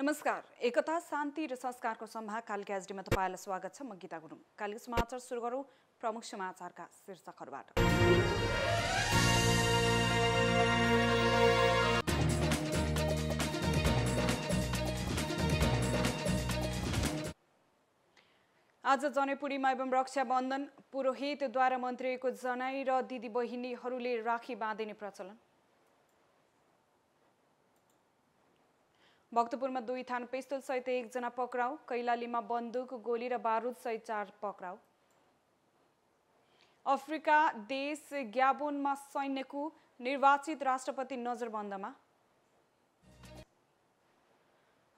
नमस्कार एकता शान्ति र संस्कारको सम्भा कालिका एसडीमा तपाईँलाई स्वागत छ म गीता गुरुङ कालिका समाचार सुरु गरौँ प्रमुख समाचारका शीर्षकहरूबाट आज जनैपुरीमा एवं रक्षा बन्धन पुरोहितद्वारा मन्त्रीको जनाई र दिदी बहिनीहरूले राखी बाँधिने प्रचलन भक्तपुरमा दुई थान सहित एकजना पक्राउ कैलालीमा बन्दुक गोली र सहित चार पक्राउ अफ्रिका देश ग्याबोनमा सैन्यको निर्वाचित राष्ट्रपति नजरबन्दमा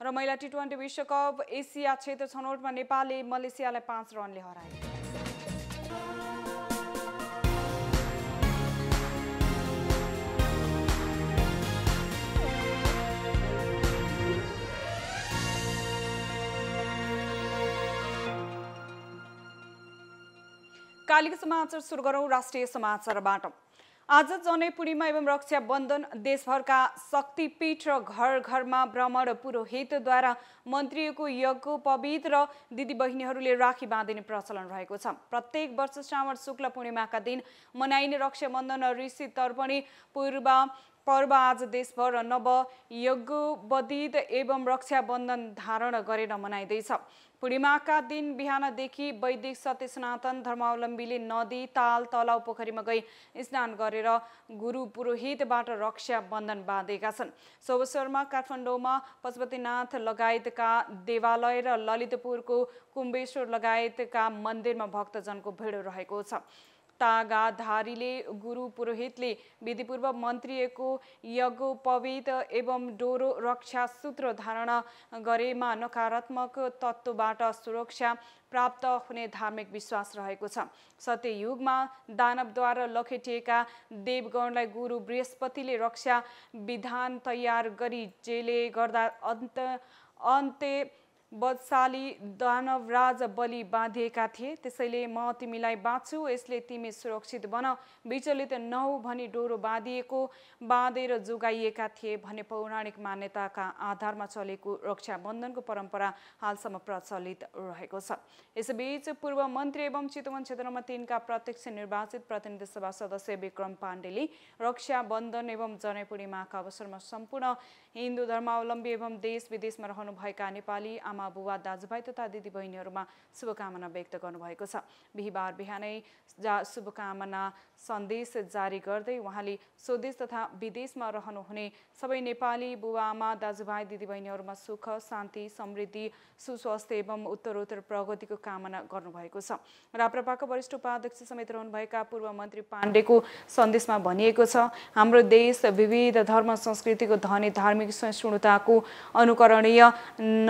र महिला टी ट्वेन्टी विश्वकप एसिया क्षेत्र छनौटमा नेपालले मलेसियालाई पाँच रनले हराए कालिक समाचार सुरु गरौँ राष्ट्रिय समाचारबाट आज पूर्णिमा एवं रक्षाबन्धन देशभरका शक्तिपीठ र घर घरमा भ्रमण पुरोहितद्वारा मन्त्रीको यज्ञ पवित्र र बहिनीहरूले राखी बाँधिने प्रचलन रहेको छ प्रत्येक वर्ष श्रावण शुक्ल पूर्णिमाका दिन मनाइने रक्षाबन्धन ऋषि तर्पणी पूर्व पर्व आज देशभर नव यज्ञ बदित एवं रक्षाबन्धन धारण गरेर मनाइँदैछ पूर्णिमाका दिन बिहानदेखि वैदिक सत्य सनातन धर्मावलम्बीले नदी ताल तलाउ पोखरीमा गई स्नान गरेर गुरु पुरोहितबाट रक्षा बन्धन बाँधेका छन् सो अवसरमा काठमाडौँमा पशुपतिनाथ लगायतका देवालय र ललितपुरको कुम्बेश्वर लगायतका मन्दिरमा भक्तजनको भिड रहेको छ तागाधारीले गुरु पुरोहितले विधिपूर्व मन्त्रिएको पवित एवं डोरो रक्षा सूत्र धारण गरेमा नकारात्मक तत्त्वबाट सुरक्षा प्राप्त हुने धार्मिक विश्वास रहेको छ सत्ययुगमा दानवद्वारा लखेटिएका देवगणलाई गुरु बृहस्पतिले रक्षा विधान तयार गरी जेले गर्दा अन्त अन्त्य बदशाली दानवराज बलि बाँधिएका थिए त्यसैले म तिमीलाई बाँच्छु यसले तिमी सुरक्षित बन विचलित नहौ भनी डोरो बाँधिएको बाँधेर जोगाइएका थिए भन्ने पौराणिक मान्यताका आधारमा चलेको रक्षाबन्धनको परम्परा हालसम्म प्रचलित रहेको छ यसबीच पूर्व मन्त्री एवं चितवन क्षेत्र क्षेत्रमा तिनका प्रत्यक्ष निर्वाचित प्रतिनिधि सभा सदस्य विक्रम पाण्डेले रक्षाबन्धन एवं जनैपूर्णिमाका अवसरमा सम्पूर्ण हिन्दू धर्मावलम्बी एवं देश विदेशमा रहनुभएका नेपाली आमा आमा बुवा दाजुभाइ तथा दिदीबहिनीहरूमा शुभकामना व्यक्त गर्नुभएको छ बिहिबार बिहानै जा शुभकामना सन्देश जारी गर्दै उहाँले स्वदेश तथा विदेशमा रहनुहुने सबै नेपाली आमा दाजुभाइ दिदीबहिनीहरूमा सुख शान्ति समृद्धि सुस्वास्थ्य एवं उत्तरोत्तर प्रगतिको कामना गर्नुभएको छ राप्रपाको वरिष्ठ उपाध्यक्ष समेत रहनुभएका पूर्व मन्त्री पाण्डेको सन्देशमा भनिएको छ हाम्रो देश विविध धर्म संस्कृतिको धनी धार्मिक सहिष्णुताको अनुकरणीय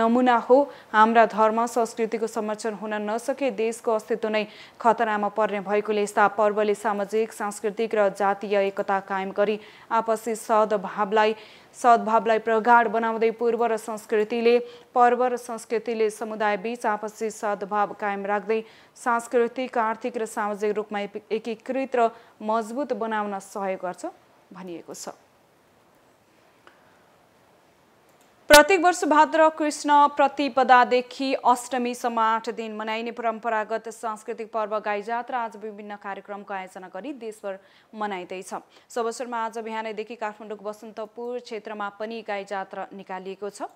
नमुना हो हाम्रा धर्म संस्कृतिको संरक्षण हुन नसके देशको अस्तित्व नै खतरामा पर्ने भएकोले यस्ता पर्वले सामाजिक सांस्कृतिक र जातीय एकता कायम गरी आपसी सद्भावलाई सद्भावलाई प्रगाढ बनाउँदै पूर्व र संस्कृतिले पर्व र संस्कृतिले समुदाय समुदायबीच आपसी सद्भाव कायम राख्दै सांस्कृतिक आर्थिक र सामाजिक रूपमा एकीकृत र मजबुत बनाउन सहयोग गर्छ भनिएको छ प्रत्येक वर्ष भाद्र कृष्ण प्रतिपदादेखि अष्टमीसम्म आठ दिन मनाइने परम्परागत सांस्कृतिक पर्व गाई जात्रा आज विभिन्न कार्यक्रमको आयोजना गरी देशभर मनाइँदैछ सो अवसरमा आज बिहानैदेखि काठमाडौँको बसन्तपुर क्षेत्रमा पनि गाई जात्रा निकालिएको छ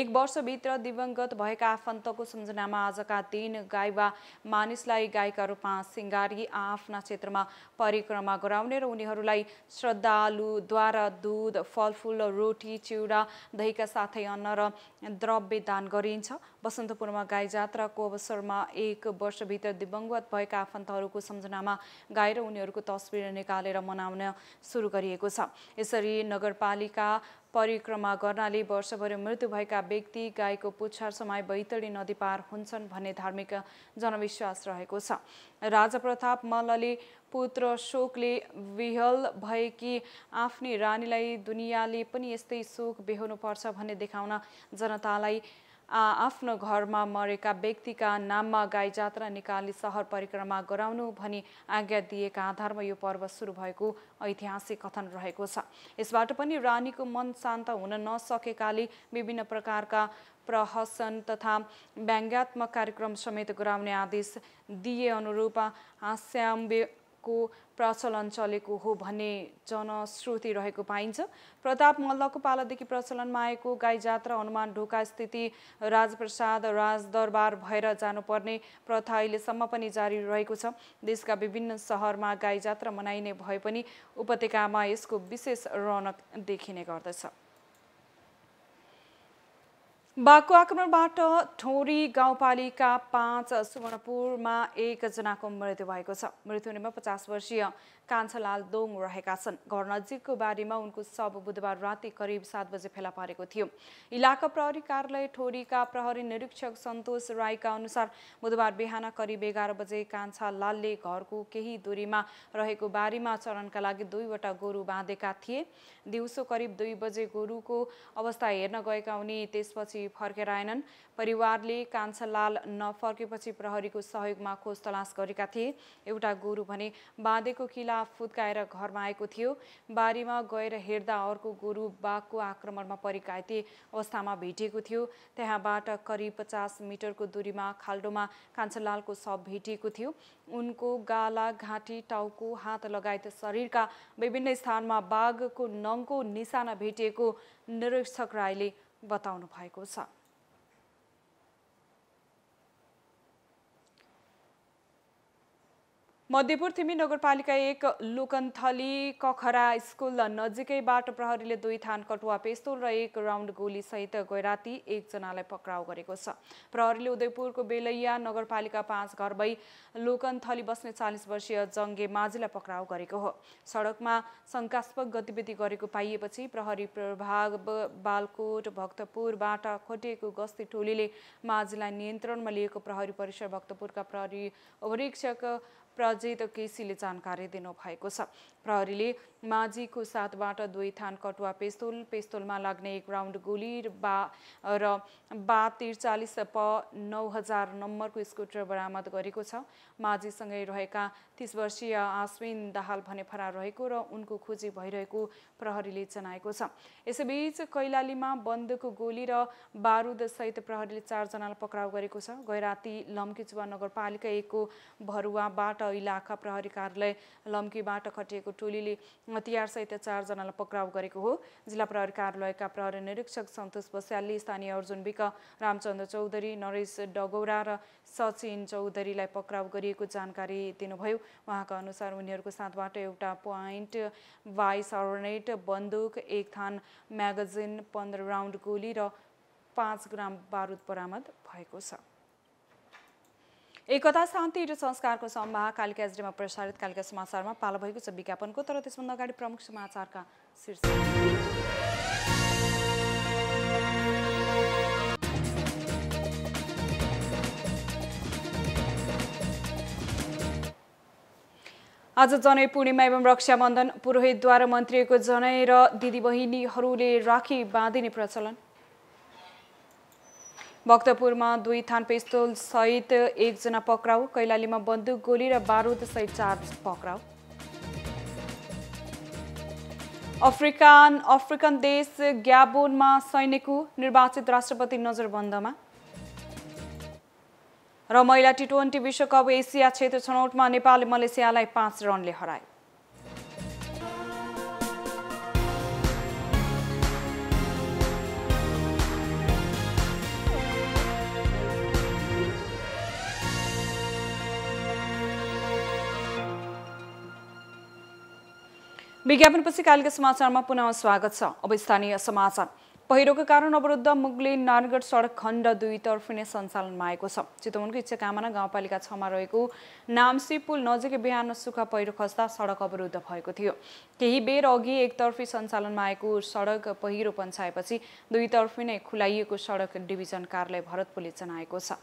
एक वर्षभित्र दिवंगत भएका आफन्तको सम्झनामा आजका दिन गाई वा मानिसलाई गाईका रूपमा सिँगारी आफ्ना क्षेत्रमा परिक्रमा गराउने र उनीहरूलाई श्रद्धालुद्वारा दुध फलफुल रोटी चिउरा दहीका साथै गाई अन्न र द्रव्य दान गरिन्छ बसन्तपुरमा गाई जात्राको अवसरमा एक वर्षभित्र दिवंगत भएका आफन्तहरूको सम्झनामा गाई र उनीहरूको तस्विर निकालेर मनाउन सुरु गरिएको छ यसरी नगरपालिका परिक्रमा गर्नाले वर्षभरि मृत्यु भएका व्यक्ति गाईको पुच्छर समय बैतडी नदी पार हुन्छन् भन्ने धार्मिक जनविश्वास रहेको छ राजा प्रताप मल्लले पुत्र शोकले विहल भएकी आफ्नै रानीलाई दुनियाँले पनि यस्तै शोक बेहोर्नुपर्छ भन्ने देखाउन जनतालाई आफ्नो घरमा मरेका व्यक्तिका नाममा गाई जात्रा निकाली सहर परिक्रमा गराउनु भनी आज्ञा दिएका आधारमा यो पर्व सुरु भएको ऐतिहासिक कथन रहेको छ यसबाट पनि रानीको मन शान्त हुन नसकेकाले विभिन्न प्रकारका प्रहसन तथा व्यङ्ग्यात्मक कार्यक्रम समेत गराउने आदेश दिए अनुरूप हास्याम्बे को प्रचलन चलेको हो भन्ने जनश्रुति रहेको पाइन्छ प्रताप मल्लको पालादेखि प्रचलनमा आएको गाई जात्रा हनुमान ढोका स्थिति राजप्रसाद राजदरबार भएर जानुपर्ने प्रथा अहिलेसम्म पनि जारी रहेको छ देशका विभिन्न सहरमा गाई जात्रा मनाइने भए पनि उपत्यकामा यसको विशेष रौनक देखिने गर्दछ बाघको आक्रमणबाट ठोरी गाउँपालिका पाँच सुवर्णपुरमा एकजनाको मृत्यु भएको छ मृत्यु हुनेमा पचास वर्षीय कान्छालाल दोङ रहेका छन् घर नजिकको बारीमा उनको शव बुधबार राति करिब सात बजे फेला पारेको थियो इलाका प्रहरी कार्यालय ठोरीका प्रहरी निरीक्षक सन्तोष राईका अनुसार बुधबार बिहान करिब एघार बजे कान्छालालले घरको केही दूरीमा रहेको बारीमा चरणका लागि दुईवटा गोरु बाँधेका थिए दिउँसो करिब दुई बजे गोरुको अवस्था हेर्न गएका उनी त्यसपछि फर्केर आएनन् परिवारले कान्छालाल नफर्केपछि प्रहरीको सहयोगमा खोज तलास गरेका थिए एउटा गोरु भने बाँधेको किला महिला फुत्काएर घरमा आएको थियो बारीमा गएर हेर्दा अर्को गोरु बाघको आक्रमणमा परिकायती अवस्थामा भेटिएको थियो त्यहाँबाट करिब पचास मिटरको दूरीमा खाल्डोमा कान्छलालको शव भेटिएको थियो उनको गाला घाँटी टाउको हात लगायत शरीरका विभिन्न स्थानमा बाघको नङको निशाना भेटिएको निरीक्षक राईले बताउनु भएको छ मध्यपुर थिमी नगरपालिका एक लोकन्थली कखरा स्कुल नजिकैबाट प्रहरीले दुई थान कटुवा पेस्तोल र एक राउन्ड गोलीसहित गैराती एकजनालाई पक्राउ गरेको छ प्रहरीले उदयपुरको बेलैया नगरपालिका पाँच घर भई लोकन्थली बस्ने चालिस वर्षीय जङ्गे माझीलाई पक्राउ गरेको हो सडकमा शङ्कास्पद गतिविधि गरेको पाइएपछि प्रहरी प्रभाग बालकोट भक्तपुरबाट खोटिएको गस्ती टोलीले माझीलाई नियन्त्रणमा लिएको प्रहरी परिसर भक्तपुरका प्रहरी अवरीक्षक प्रजित केसीले जानकारी दिनुभएको छ प्रहरीले माझीको साथबाट दुई थान कटुवा पेस्तोल पेस्तोलमा लाग्ने एक राउन्ड गोली बा र बा त्रिचालिस प नौ हजार नम्बरको स्कुटर बरामद गरेको छ माझीसँगै रहेका तिस वर्षीय आश्विन दाहाल भने फरार रहेको र उनको खोजी भइरहेको प्रहरीले जनाएको छ यसैबीच कैलालीमा बन्दको गोली र बारुदसहित प्रहरीले चारजनालाई पक्राउ गरेको छ गैराती लम्किचुवा नगरपालिका एकको भरुवाबाट इलाका प्रहरी कार्यालय लम्कीबाट खटिएको टोलीले हतियारसहित चारजनालाई पक्राउ गरेको हो जिल्ला प्रहरी कार्यालयका प्रहरी निरीक्षक सन्तोष बस्यालले स्थानीय अर्जुन विक रामचन्द्र चौधरी नरेश डगौरा र सचिन चौधरीलाई पक्राउ गरिएको जानकारी दिनुभयो उहाँका अनुसार उनीहरूको साथबाट एउटा पोइन्ट बाइस अर्नेट बन्दुक एक थान म्यागजिन पन्ध्र राउन्ड गोली र पाँच ग्राम बारुद बरामद भएको छ एकता शान्ति र संस्कारको सम्भाव कालिका एजडीमा प्रसारित कालिका समाचारमा पालो भएको छ विज्ञापनको तर त्यसभन्दा अगाडि प्रमुख समाचारका शीर्षक आज जनै पूर्णिमा एवं रक्षाबन्धन पुरोहितद्वारा मन्त्रीको जनै र दिदीबहिनीहरूले राखी बाँधिने प्रचलन भक्तपुरमा दुई थान पिस्तोल सहित एकजना पक्राउ कैलालीमा बन्दुक गोली र सहित चार पक्राउ अफ्रिकन अफ्रिकन देश ग्याबोनमा सैनिकु निर्वाचित राष्ट्रपति नजरबन्दमा र महिला टी ट्वेन्टी विश्वकप एसिया क्षेत्र छनौटमा नेपालले मलेसियालाई पाँच रनले हरायो विज्ञापनपछि कालका समाचारमा पुनः स्वागत छ अब स्थानीय समाचार पहिरोको कारण अवरुद्ध मुगली नानगढ सडक खण्ड नै सञ्चालनमा आएको छ चितवनको इच्छा कामना गाउँपालिका छमा रहेको नाम्सी पुल नजिकै बिहान सुक्खा पहिरो खस्दा सडक अवरुद्ध भएको थियो केही बेर अघि एकतर्फी सञ्चालनमा आएको सडक पहिरो दुईतर्फी नै खुलाइएको सडक डिभिजन कार्यालय भरतपुरले जनाएको छ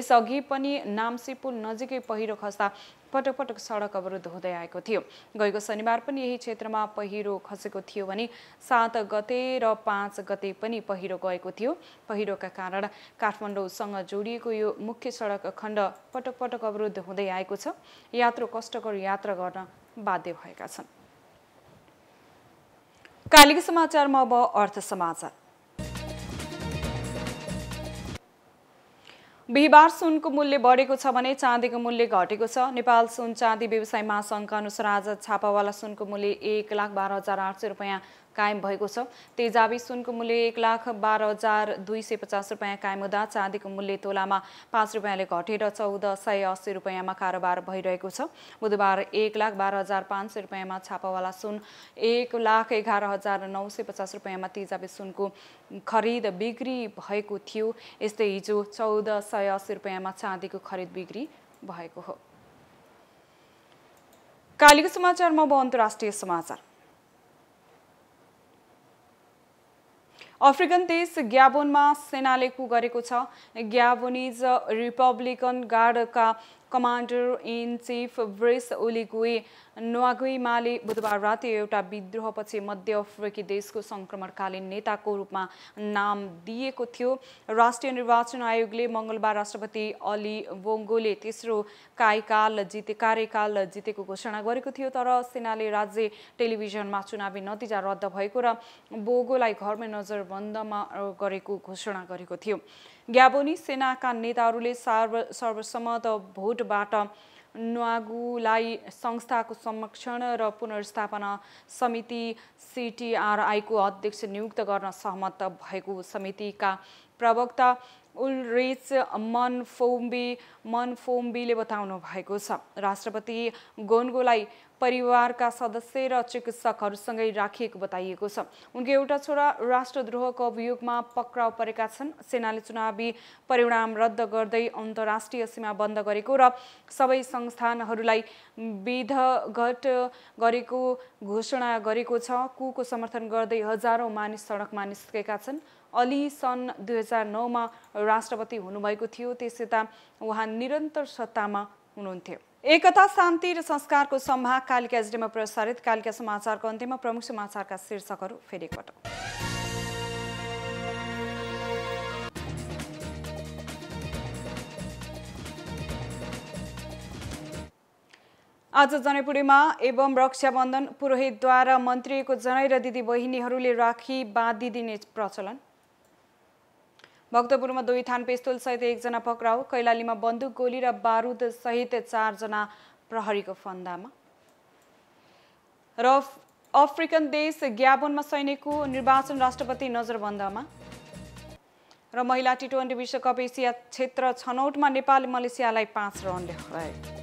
यसअघि पनि नाम्सी पुल नजिकै पहिरो खस्दा पटक पटक सडक अवरुद्ध हुँदै आएको थियो गएको शनिबार पनि यही क्षेत्रमा पहिरो खसेको थियो भने सात गते र पाँच गते पनि पहिरो गएको थियो पहिरोका कारण काठमाडौँसँग जोडिएको यो मुख्य सडक खण्ड पटक पटक अवरुद्ध हुँदै आएको छ यात्रु कष्टकर यात्रा गर्न बाध्य भएका छन् कालिक समाचारमा अब अर्थ समाचार बिहिबार सुनको मूल्य बढेको छ भने चाँदीको मूल्य घटेको छ नेपाल सुन चाँदी व्यवसाय महासङ्घका अनुसार आज छापावाला सुनको मूल्य एक लाख बाह्र हजार आठ सय रुपियाँ कायम भएको छ तेजाबी सुनको मूल्य एक लाख बाह्र हजार दुई सय पचास रुपियाँ कायम हुँदा चाँदीको मूल्य तोलामा पाँच रुपियाँले घटेर चौध सय अस्सी रुपियाँमा कारोबार भइरहेको छ बुधबार एक लाख बाह्र हजार पाँच सय रुपियाँमा छापावाला सुन एक लाख एघार हजार नौ सय पचास रुपियाँमा तेजाबी सुनको खरिद बिक्री भएको थियो यस्तै हिजो चौध सय अस्सी रुपियाँमा चाँदीको खरिद बिक्री भएको हो कालीको समाचारमा अब अन्तर्राष्ट्रिय समाचार अफ्रिकन देश ग्याबोनमा सेनाले कु गरेको छ ग्याबोनिज रिपब्लिकन गार्डका commander in chief Brice Oligui नोआगुइमाले बुधबार राति एउटा विद्रोहपछि मध्य अफ्रिकी देशको सङ्क्रमणकालीन नेताको रूपमा नाम दिएको थियो राष्ट्रिय निर्वाचन आयोगले मङ्गलबार राष्ट्रपति अली बोङ्गोले तेस्रो कार्यकाल जिते कार्यकाल जितेको घोषणा गरेको थियो तर सेनाले राज्य टेलिभिजनमा चुनावी नतिजा रद्द भएको र बोगोलाई घरमै नजरबन्दमा गरेको घोषणा गरेको थियो ग्याबोनी सेनाका नेताहरूले सार्व सर्वसम्मत भोटबाट नुवागुलाई संस्थाको संरक्षण र पुनर्स्थापना समिति सिटिआरआईको अध्यक्ष नियुक्त गर्न सहमत भएको समितिका प्रवक्ता उलरिच मनफोम्बी मनफोम्बीले बताउनु भएको छ राष्ट्रपति गोन्गोलाई परिवारका सदस्य र चिकित्सकहरूसँगै राखिएको बताइएको छ उनको एउटा छोरा राष्ट्रद्रोहको अभियोगमा पक्राउ परेका छन् सेनाले चुनावी परिणाम रद्द गर्दै अन्तर्राष्ट्रिय सीमा बन्द गरेको र सबै संस्थानहरूलाई विधघट गरेको घोषणा गरेको छ कुको समर्थन गर्दै हजारौँ मानिस सडकमा निस्केका छन् अली सन् दुई हजार नौमा राष्ट्रपति हुनुभएको थियो यता उहाँ निरन्तर सत्तामा हुनुहुन्थ्यो एकता शान्ति र संस्कारको सम्भाग कालिका एजडीमा प्रसारित कालिका समाचारको अन्त्यमा प्रमुख समाचारका शीर्षकहरू फेरि एकपटक आज जनैपुरीमा एवं रक्षाबन्धन पुरोहितद्वारा मन्त्रीको जनै र दिदी बहिनीहरूले राखी बाँधिदिने प्रचलन भक्तपुरमा दुई थान सहित एकजना पक्राउ कैलालीमा बन्दुक गोली र बारुद सहित चारजना प्रहरीको फन्दामा र अफ्रिकन देश ग्याबोनमा सैनिकको निर्वाचन राष्ट्रपति नजरबन्दमा र महिला टी ट्वेन्टी विश्वकप एसिया क्षेत्र छनौटमा नेपाल मलेसियालाई पाँच रनले हरायो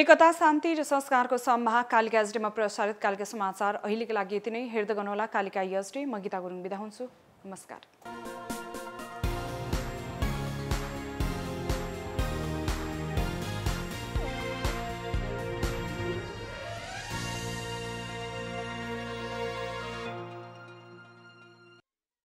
एकता शान्ति र संस्कारको सम्भाग कालिका एसडीमा प्रसारित कालिका समाचार अहिलेको लागि यति नै हेर्दै गर्नुहोला कालिका एसडी म गीता गुरुङ बिदा हुन्छु नमस्कार